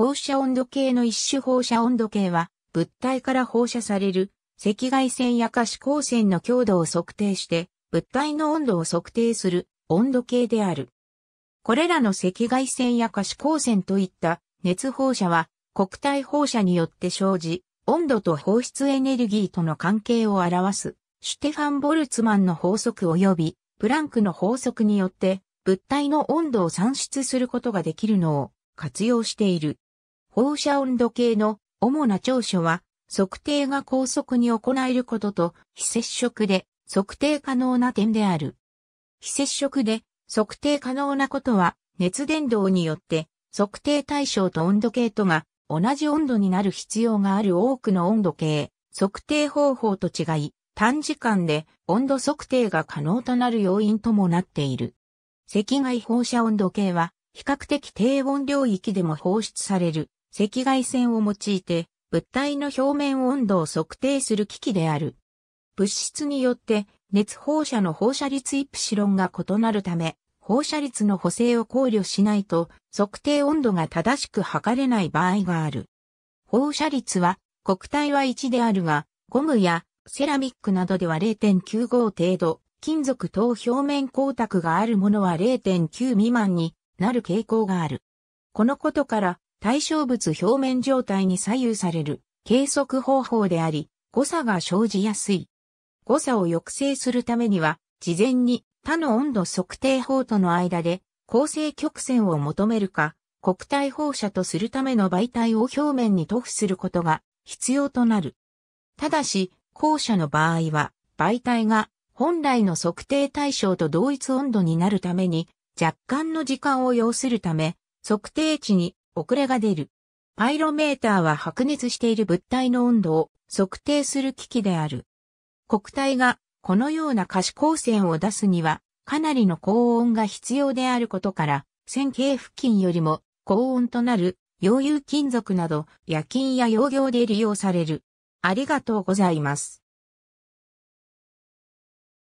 放射温度計の一種放射温度計は、物体から放射される赤外線や可視光線の強度を測定して、物体の温度を測定する温度計である。これらの赤外線や可視光線といった熱放射は国体放射によって生じ、温度と放出エネルギーとの関係を表す、シュテファン・ボルツマンの法則及びプランクの法則によって物体の温度を算出することができるのを活用している。放射温度計の主な長所は、測定が高速に行えることと、非接触で測定可能な点である。非接触で測定可能なことは、熱伝導によって測定対象と温度計とが同じ温度になる必要がある多くの温度計、測定方法と違い、短時間で温度測定が可能となる要因ともなっている。赤外放射温度計は比較的低温領域でも放出される赤外線を用いて物体の表面温度を測定する機器である。物質によって熱放射の放射率イプシロンが異なるため、放射率の補正を考慮しないと測定温度が正しく測れない場合がある。放射率は国体は1であるが、ゴムやセラミックなどでは0.95程度、金属等表面光沢があるものは0.9未満になる傾向がある。このことから対象物表面状態に左右される計測方法であり、誤差が生じやすい。誤差を抑制するためには、事前に他の温度測定法との間で構成曲線を求めるか、国体放射とするための媒体を表面に塗布することが必要となる。ただし、後者の場合は、媒体が本来の測定対象と同一温度になるために、若干の時間を要するため、測定値に遅れが出る。パイロメーターは白熱している物体の温度を測定する機器である。国体がこのような可視光線を出すにはかなりの高温が必要であることから線形付近よりも高温となる溶融金属など夜勤や溶業で利用される。ありがとうございます。